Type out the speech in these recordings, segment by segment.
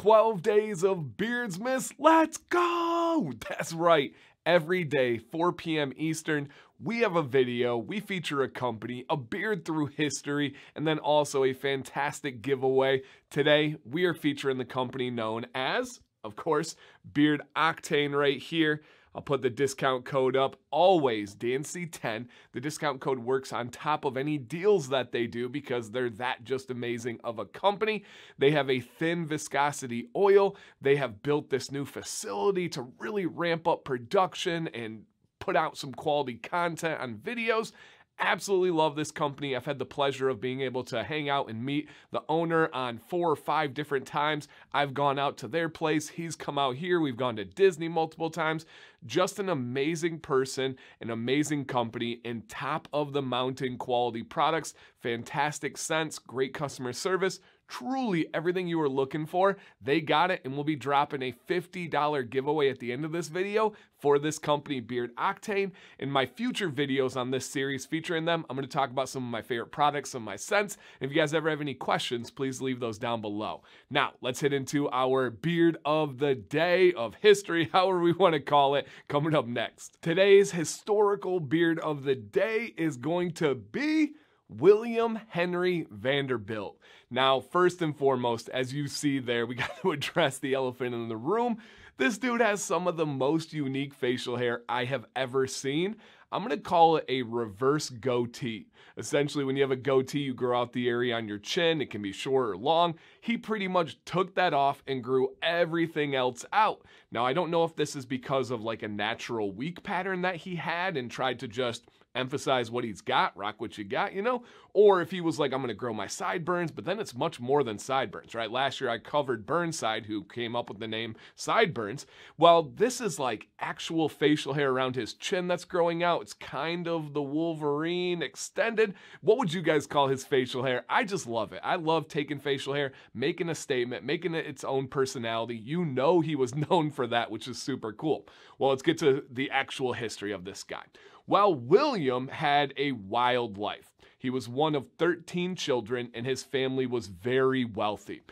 12 days of Beardsmas. Let's go! That's right. Every day, 4 p.m. Eastern, we have a video, we feature a company, a beard through history, and then also a fantastic giveaway. Today, we are featuring the company known as of course, Beard Octane right here. I'll put the discount code up always, DNC10. The discount code works on top of any deals that they do because they're that just amazing of a company. They have a thin viscosity oil. They have built this new facility to really ramp up production and put out some quality content on videos absolutely love this company. I've had the pleasure of being able to hang out and meet the owner on four or five different times. I've gone out to their place. He's come out here. We've gone to Disney multiple times. Just an amazing person, an amazing company, and top of the mountain quality products. Fantastic sense, great customer service truly everything you were looking for. They got it and we'll be dropping a $50 giveaway at the end of this video for this company, Beard Octane. In my future videos on this series featuring them, I'm gonna talk about some of my favorite products, some of my scents. If you guys ever have any questions, please leave those down below. Now, let's hit into our beard of the day of history, however we wanna call it, coming up next. Today's historical beard of the day is going to be William Henry Vanderbilt. Now, first and foremost, as you see there, we got to address the elephant in the room. This dude has some of the most unique facial hair I have ever seen. I'm gonna call it a reverse goatee. Essentially, when you have a goatee, you grow out the area on your chin. It can be short or long. He pretty much took that off and grew everything else out. Now, I don't know if this is because of like a natural weak pattern that he had and tried to just emphasize what he's got, rock what you got, you know? Or if he was like, I'm going to grow my sideburns, but then it's much more than sideburns, right? Last year I covered Burnside, who came up with the name Sideburns. Well, this is like actual facial hair around his chin that's growing out. It's kind of the Wolverine extended. What would you guys call his facial hair? I just love it. I love taking facial hair, making a statement, making it its own personality. You know he was known for that, which is super cool. Well, let's get to the actual history of this guy while William had a wild life. He was one of 13 children, and his family was very wealthy.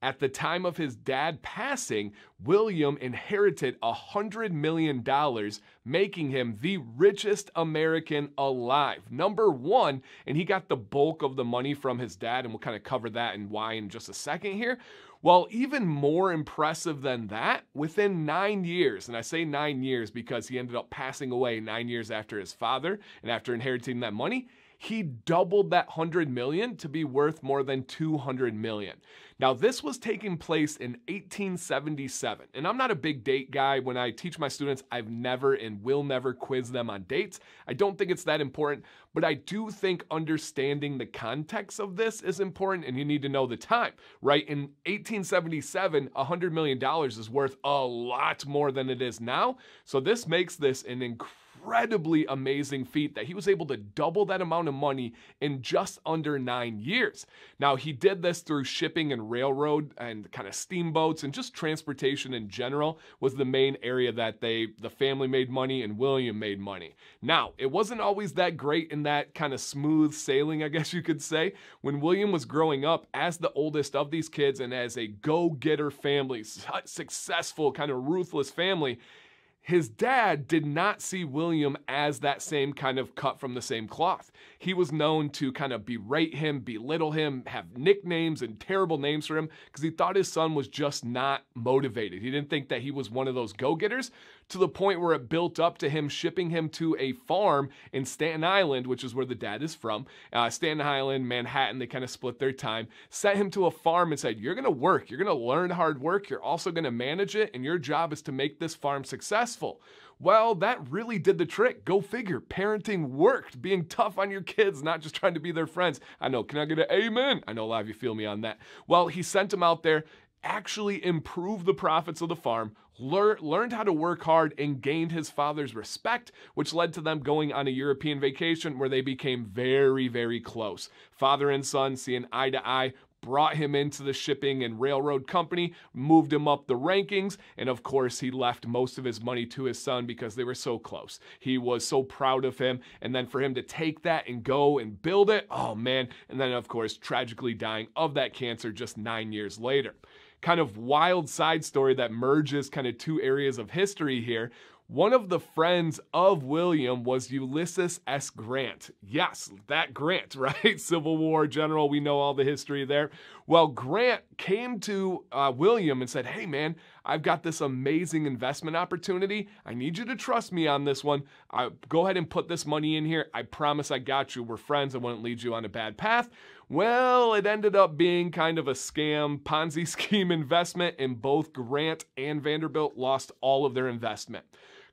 At the time of his dad passing, William inherited $100 million, making him the richest American alive, number one. And he got the bulk of the money from his dad, and we'll kind of cover that and why in just a second here. Well, even more impressive than that, within nine years, and I say nine years because he ended up passing away nine years after his father and after inheriting that money, he doubled that 100 million to be worth more than 200 million. Now, this was taking place in 1877, and I'm not a big date guy. When I teach my students, I've never and will never quiz them on dates. I don't think it's that important, but I do think understanding the context of this is important, and you need to know the time, right? In 1877, $100 million is worth a lot more than it is now. So, this makes this an incredible incredibly amazing feat that he was able to double that amount of money in just under nine years. Now, he did this through shipping and railroad and kind of steamboats and just transportation in general was the main area that they, the family made money and William made money. Now, it wasn't always that great in that kind of smooth sailing, I guess you could say. When William was growing up as the oldest of these kids and as a go getter family, successful, kind of ruthless family, his dad did not see William as that same kind of cut from the same cloth he was known to kind of berate him, belittle him, have nicknames and terrible names for him because he thought his son was just not motivated. He didn't think that he was one of those go getters to the point where it built up to him shipping him to a farm in Staten Island, which is where the dad is from. Uh, Staten Island, Manhattan, they kind of split their time, sent him to a farm and said, You're going to work, you're going to learn hard work, you're also going to manage it, and your job is to make this farm successful. Well, that really did the trick. Go figure. Parenting worked. Being tough on your kids, not just trying to be their friends. I know. Can I get an amen? I know a lot of you feel me on that. Well, he sent them out there actually improved the profits of the farm, lear- learned how to work hard, and gained his father's respect, which led to them going on a European vacation where they became very, very close. Father and son seeing eye to eye, brought him into the shipping and railroad company, moved him up the rankings, and of course, he left most of his money to his son because they were so close. He was so proud of him, and then for him to take that and go and build it, oh man, and then of course, tragically dying of that cancer just nine years later. Kind of wild side story that merges kind of two areas of history here one of the friends of William was Ulysses S. Grant. Yes, that Grant, right? Civil War general, we know all the history there. Well, Grant came to uh, William and said, Hey, man, I've got this amazing investment opportunity. I need you to trust me on this one. I, go ahead and put this money in here. I promise I got you. We're friends. I wouldn't lead you on a bad path. Well, it ended up being kind of a scam, Ponzi scheme investment, and both Grant and Vanderbilt lost all of their investment.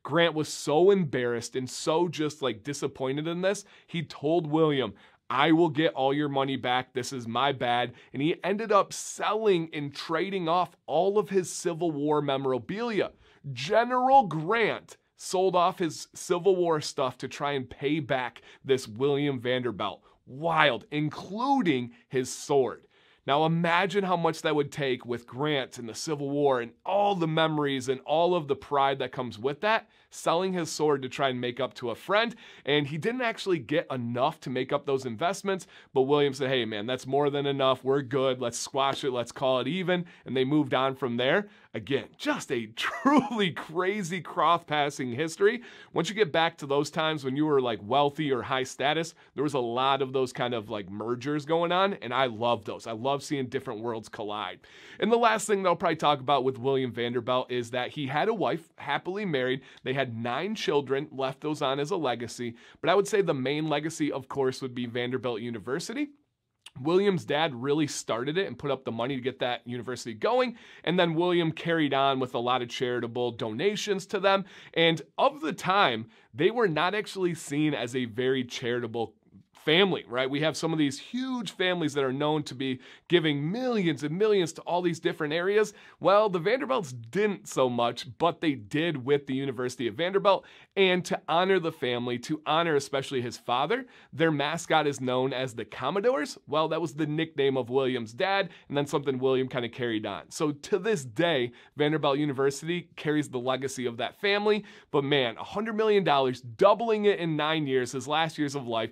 Grant was so embarrassed and so just like disappointed in this. He told William, I will get all your money back. This is my bad. And he ended up selling and trading off all of his Civil War memorabilia. General Grant sold off his Civil War stuff to try and pay back this William Vanderbilt. Wild, including his sword. Now imagine how much that would take with Grant and the Civil War and all the memories and all of the pride that comes with that, selling his sword to try and make up to a friend. And he didn't actually get enough to make up those investments, but William said, hey man, that's more than enough. We're good. Let's squash it. Let's call it even. And they moved on from there. Again, just a truly crazy cross passing history. Once you get back to those times when you were like wealthy or high status, there was a lot of those kind of like mergers going on, and I love those. I love seeing different worlds collide. And the last thing they'll probably talk about with William Vanderbilt is that he had a wife, happily married. They had nine children, left those on as a legacy. But I would say the main legacy, of course, would be Vanderbilt University. William's dad really started it and put up the money to get that university going. And then William carried on with a lot of charitable donations to them. And of the time, they were not actually seen as a very charitable family, right? We have some of these huge families that are known to be giving millions and millions to all these different areas. Well, the Vanderbilts didn't so much, but they did with the University of Vanderbilt. And to honor the family, to honor especially his father, their mascot is known as the Commodores. Well, that was the nickname of William's dad, and then something William kind of carried on. So to this day, Vanderbilt University carries the legacy of that family. But man, $100 million, doubling it in nine years, his last years of life,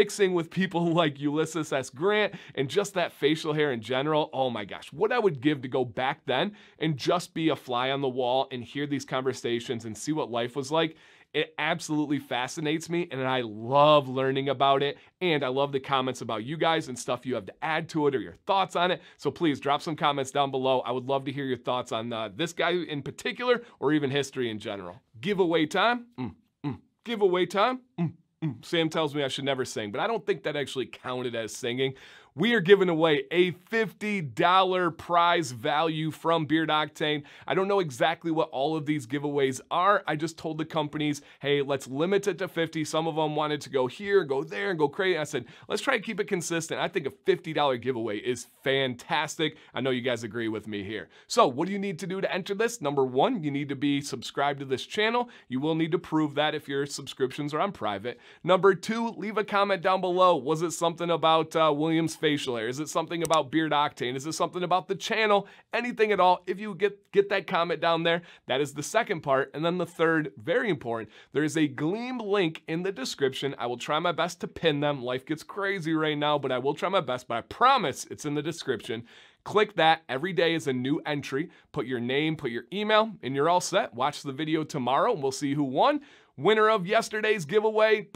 mixing with people like Ulysses S. Grant and just that facial hair in general, oh my gosh, what I would give to go back then and just be a fly on the wall and hear these conversations and see what life was like. It absolutely fascinates me and I love learning about it. And I love the comments about you guys and stuff you have to add to it or your thoughts on it. So please drop some comments down below. I would love to hear your thoughts on uh, this guy in particular or even history in general. Giveaway time. Mm, mm. Giveaway time. Mm. Sam tells me I should never sing, but I don't think that actually counted as singing we are giving away a $50 prize value from Beard Octane. I don't know exactly what all of these giveaways are. I just told the companies, hey, let's limit it to 50. Some of them wanted to go here, go there, and go crazy. I said, let's try to keep it consistent. I think a $50 giveaway is fantastic. I know you guys agree with me here. So what do you need to do to enter this? Number one, you need to be subscribed to this channel. You will need to prove that if your subscriptions are on private. Number two, leave a comment down below. Was it something about uh, Williams facial hair? Is it something about beard octane? Is it something about the channel? Anything at all, if you get, get that comment down there, that is the second part. And then the third, very important, there is a Gleam link in the description. I will try my best to pin them. Life gets crazy right now, but I will try my best, but I promise it's in the description. Click that. Every day is a new entry. Put your name, put your email, and you're all set. Watch the video tomorrow, and we'll see who won. Winner of yesterday's giveaway.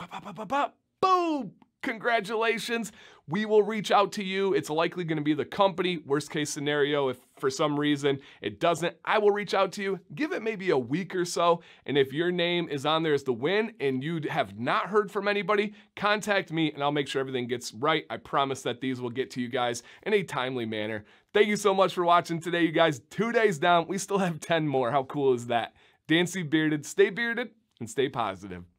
Boom! congratulations. We will reach out to you. It's likely going to be the company. Worst case scenario, if for some reason it doesn't, I will reach out to you. Give it maybe a week or so. And if your name is on there as the win and you have not heard from anybody, contact me and I'll make sure everything gets right. I promise that these will get to you guys in a timely manner. Thank you so much for watching today, you guys. Two days down, we still have 10 more. How cool is that? Dancy Bearded, stay bearded and stay positive.